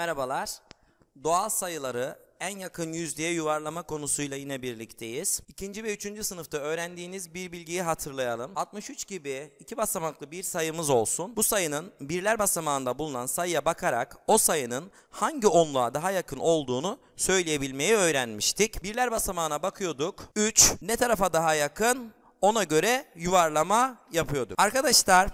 Merhabalar. Doğal sayıları en yakın yüzdeye yuvarlama konusuyla yine birlikteyiz. İkinci ve üçüncü sınıfta öğrendiğiniz bir bilgiyi hatırlayalım. 63 gibi iki basamaklı bir sayımız olsun. Bu sayının birler basamağında bulunan sayıya bakarak o sayının hangi onluğa daha yakın olduğunu söyleyebilmeyi öğrenmiştik. Birler basamağına bakıyorduk. 3 ne tarafa daha yakın? Ona göre yuvarlama yapıyorduk. Arkadaşlar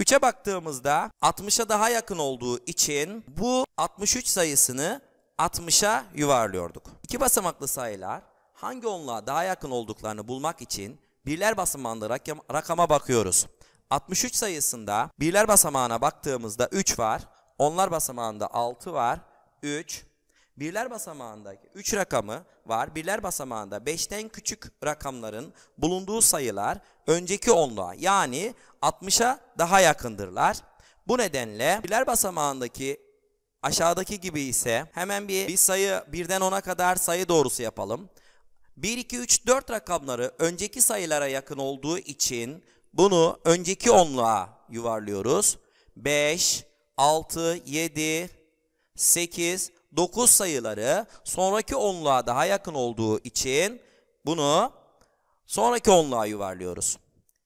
3'e baktığımızda 60'a daha yakın olduğu için bu 63 sayısını 60'a yuvarlıyorduk. İki basamaklı sayılar hangi onluğa daha yakın olduklarını bulmak için birler basamağında rakama bakıyoruz. 63 sayısında birler basamağına baktığımızda 3 var. Onlar basamağında 6 var. 3, Birler basamağındaki 3 rakamı var. Birler basamağında 5'ten küçük rakamların bulunduğu sayılar önceki onluğa yani 60'a daha yakındırlar. Bu nedenle birler basamağındaki aşağıdaki gibi ise hemen bir, bir sayı 1'den 10'a kadar sayı doğrusu yapalım. 1, 2, 3, 4 rakamları önceki sayılara yakın olduğu için bunu önceki onluğa yuvarlıyoruz. 5, 6, 7, 8, 9 sayıları sonraki onluğa daha yakın olduğu için bunu sonraki onluğa yuvarlıyoruz.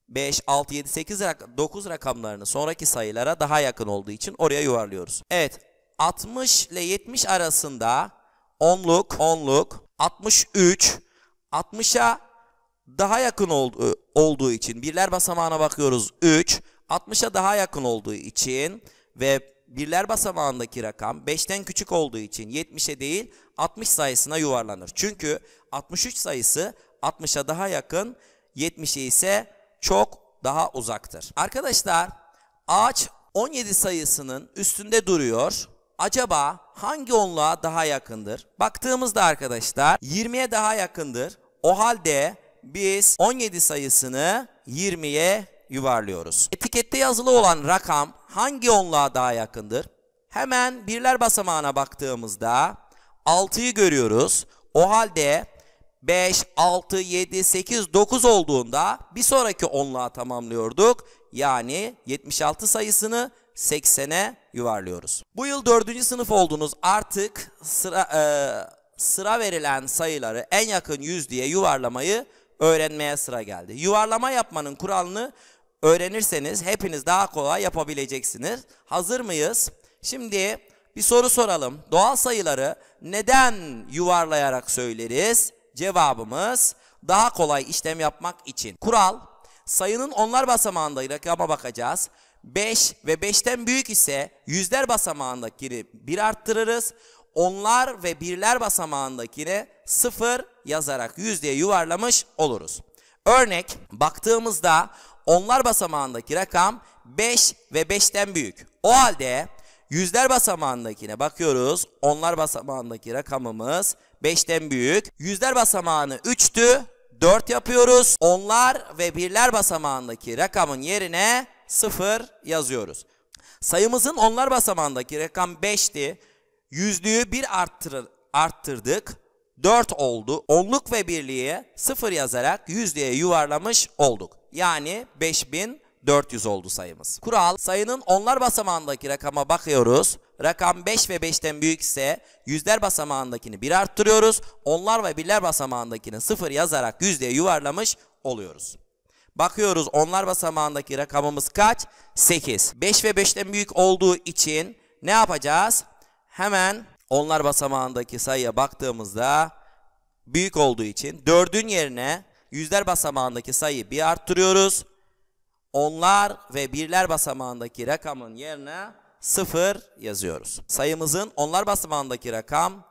5, 6, 7, 8, 9 rakamlarını sonraki sayılara daha yakın olduğu için oraya yuvarlıyoruz. Evet 60 ile 70 arasında onluk, onluk, 63, 60'a daha yakın oldu, olduğu için birler basamağına bakıyoruz 3, 60'a daha yakın olduğu için ve birler basamağındaki rakam 5'ten küçük olduğu için 70'e değil 60 sayısına yuvarlanır. Çünkü 63 sayısı 60'a daha yakın, 70'e ise çok daha uzaktır. Arkadaşlar ağaç 17 sayısının üstünde duruyor. Acaba hangi onluğa daha yakındır? Baktığımızda arkadaşlar 20'ye daha yakındır. O halde biz 17 sayısını 20'ye yuvarlıyoruz. Etikette yazılı olan rakam hangi onluğa daha yakındır? Hemen birler basamağına baktığımızda 6'yı görüyoruz. O halde 5, 6, 7, 8, 9 olduğunda bir sonraki onluğa tamamlıyorduk. Yani 76 sayısını 80'e yuvarlıyoruz. Bu yıl 4. sınıf oldunuz. Artık sıra, e, sıra verilen sayıları en yakın diye yuvarlamayı öğrenmeye sıra geldi. Yuvarlama yapmanın kuralını öğrenirseniz hepiniz daha kolay yapabileceksiniz. Hazır mıyız? Şimdi bir soru soralım. Doğal sayıları neden yuvarlayarak söyleriz? Cevabımız daha kolay işlem yapmak için. Kural sayının onlar basamağındaki rakama bakacağız. 5 ve 5'ten büyük ise yüzler basamağındakini 1 arttırırız. Onlar ve birler basamağındakini 0 yazarak yüzdeye yuvarlamış oluruz. Örnek baktığımızda onlar basamağındaki rakam 5 ve 5'ten büyük. O halde yüzler basamağındakine bakıyoruz. Onlar basamağındaki rakamımız 5'ten büyük. Yüzler basamağını 3'tü. 4 yapıyoruz. Onlar ve birler basamağındaki rakamın yerine 0 yazıyoruz. Sayımızın onlar basamağındaki rakam 5'ti. Yüzlüğü 1 arttırdık. 4 oldu. Onluk ve birliğe 0 yazarak yüzlüğe yuvarlamış olduk yani 5400 oldu sayımız. Kural sayının onlar basamağındaki rakama bakıyoruz. Rakam 5 ve 5'ten büyükse, yüzler basamağındakini 1 arttırıyoruz. Onlar ve birler basamağındakini 0 yazarak yüzdeye yuvarlamış oluyoruz. Bakıyoruz onlar basamağındaki rakamımız kaç? 8. 5 ve 5'ten büyük olduğu için ne yapacağız? Hemen onlar basamağındaki sayıya baktığımızda büyük olduğu için 4'ün yerine yüzler basamağındaki sayıyı bir arttırıyoruz. Onlar ve birler basamağındaki rakamın yerine 0 yazıyoruz. Sayımızın onlar basamağındaki rakam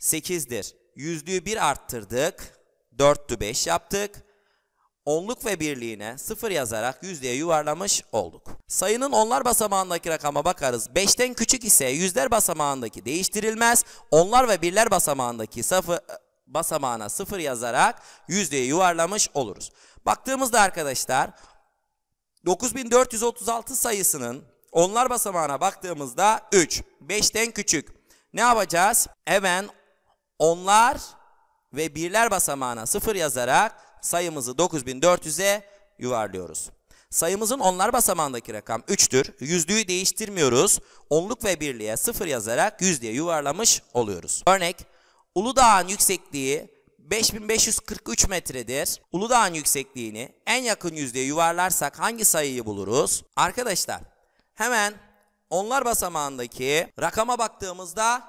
8'dir. Yüzlüğü 1 arttırdık. 4'tü 5 yaptık. Onluk ve birliğine 0 yazarak yüzlüğe yuvarlamış olduk. Sayının onlar basamağındaki rakama bakarız. 5'ten küçük ise yüzler basamağındaki değiştirilmez. Onlar ve birler basamağındaki sıfır basamağına 0 yazarak yüzdeyi yuvarlamış oluruz. Baktığımızda arkadaşlar 9436 sayısının onlar basamağına baktığımızda 3, 5'ten küçük. Ne yapacağız? Hemen onlar ve birler basamağına 0 yazarak sayımızı 9400'e yuvarlıyoruz. Sayımızın onlar basamağındaki rakam 3'tür. Yüzlüğü değiştirmiyoruz. Onluk ve birliğe 0 yazarak yüzlüğe yuvarlamış oluyoruz. Örnek Uludağ'ın yüksekliği 5543 metredir. Uludağ'ın yüksekliğini en yakın yüzdeye yuvarlarsak hangi sayıyı buluruz? Arkadaşlar hemen onlar basamağındaki rakama baktığımızda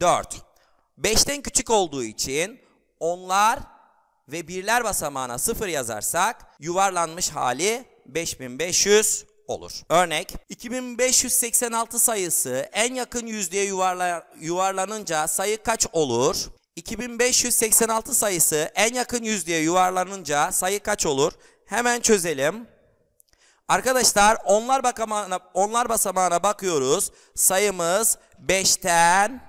4. 5'ten küçük olduğu için onlar ve birler basamağına 0 yazarsak yuvarlanmış hali 5500 olur. Örnek 2586 sayısı en yakın yüzdeye yuvarla, yuvarlanınca sayı kaç olur? 2586 sayısı en yakın yüzdeye yuvarlanınca sayı kaç olur? Hemen çözelim. Arkadaşlar onlar bakamağına, onlar basamağına bakıyoruz. Sayımız 5'ten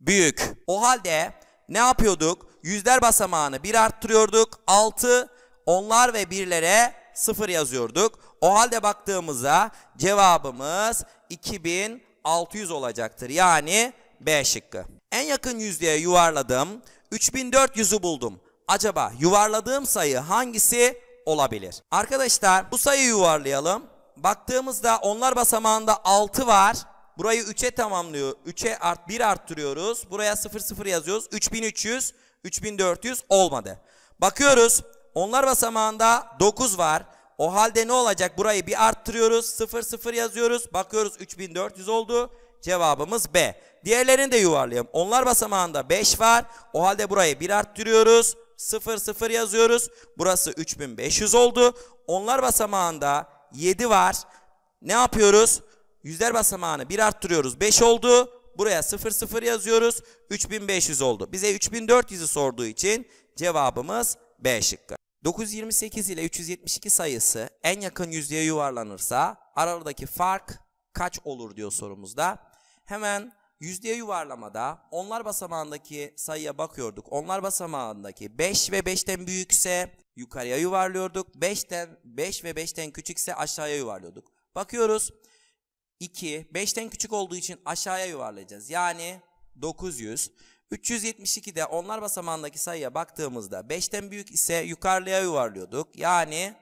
büyük. O halde ne yapıyorduk? Yüzler basamağını 1 arttırıyorduk. 6 onlar ve birlere 0 yazıyorduk. O halde baktığımızda cevabımız 2600 olacaktır. Yani B şıkkı. En yakın yüzdeye yuvarladım. 3400'ü buldum. Acaba yuvarladığım sayı hangisi olabilir? Arkadaşlar bu sayıyı yuvarlayalım. Baktığımızda onlar basamağında 6 var. Burayı 3'e tamamlıyor. 3'e art 1 arttırıyoruz. Buraya 0 0 yazıyoruz. 3300, 3400 olmadı. Bakıyoruz. Onlar basamağında 9 var. O halde ne olacak? Burayı bir arttırıyoruz. 0 0 yazıyoruz. Bakıyoruz 3400 oldu. Cevabımız B. Diğerlerini de yuvarlayalım. Onlar basamağında 5 var. O halde burayı bir arttırıyoruz. 0 0 yazıyoruz. Burası 3500 oldu. Onlar basamağında 7 var. Ne yapıyoruz? Yüzler basamağını bir arttırıyoruz. 5 oldu. Buraya 0 0 yazıyoruz. 3500 oldu. Bize 3400'ü sorduğu için cevabımız B şıkkı. 928 ile 372 sayısı en yakın yüzdeye yuvarlanırsa aralardaki fark kaç olur diyor sorumuzda. Hemen yüzdeye yuvarlamada onlar basamağındaki sayıya bakıyorduk. Onlar basamağındaki 5 ve 5'ten büyükse yukarıya yuvarlıyorduk. 5'ten 5 ve 5'ten küçükse aşağıya yuvarlıyorduk. Bakıyoruz 2 5'ten küçük olduğu için aşağıya yuvarlayacağız. Yani 900 372'de onlar basamağındaki sayıya baktığımızda 5'ten büyük ise yukarıya yuvarlıyorduk. Yani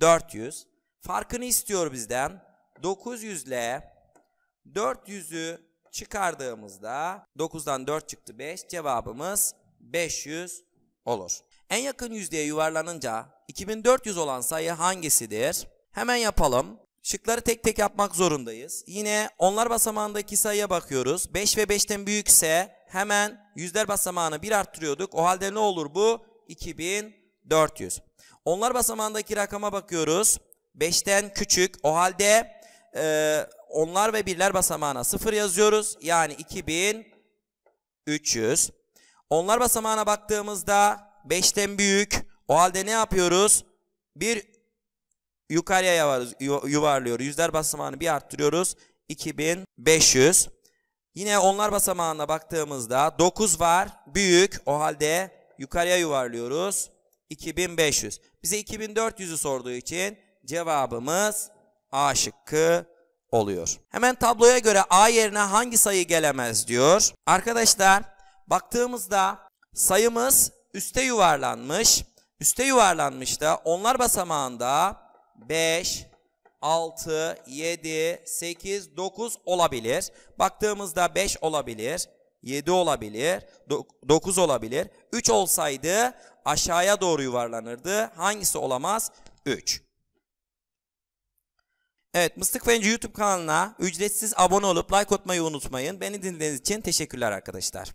400. Farkını istiyor bizden. 900 ile 400'ü çıkardığımızda 9'dan 4 çıktı 5. Cevabımız 500 olur. En yakın yüzdeye yuvarlanınca 2400 olan sayı hangisidir? Hemen yapalım. Şıkları tek tek yapmak zorundayız. Yine onlar basamağındaki sayıya bakıyoruz. 5 ve 5'ten büyükse hemen yüzler basamağını bir arttırıyorduk. O halde ne olur bu? 2400. Onlar basamağındaki rakama bakıyoruz. 5'ten küçük. O halde e, onlar ve birler basamağına 0 yazıyoruz. Yani 2300. Onlar basamağına baktığımızda 5'ten büyük. O halde ne yapıyoruz? Bir yukarıya yuvarlıyoruz. Yüzler basamağını bir arttırıyoruz. 2500. Yine onlar basamağına baktığımızda 9 var. Büyük. O halde yukarıya yuvarlıyoruz. 2500. Bize 2400'ü sorduğu için cevabımız A şıkkı oluyor. Hemen tabloya göre A yerine hangi sayı gelemez diyor. Arkadaşlar baktığımızda sayımız üste yuvarlanmış. Üste yuvarlanmış da onlar basamağında 5, 6, 7, 8, 9 olabilir. Baktığımızda 5 olabilir, 7 olabilir, 9 olabilir. 3 olsaydı aşağıya doğru yuvarlanırdı. Hangisi olamaz? 3. Evet Mıstık Fence YouTube kanalına ücretsiz abone olup like atmayı unutmayın. Beni dinlediğiniz için teşekkürler arkadaşlar.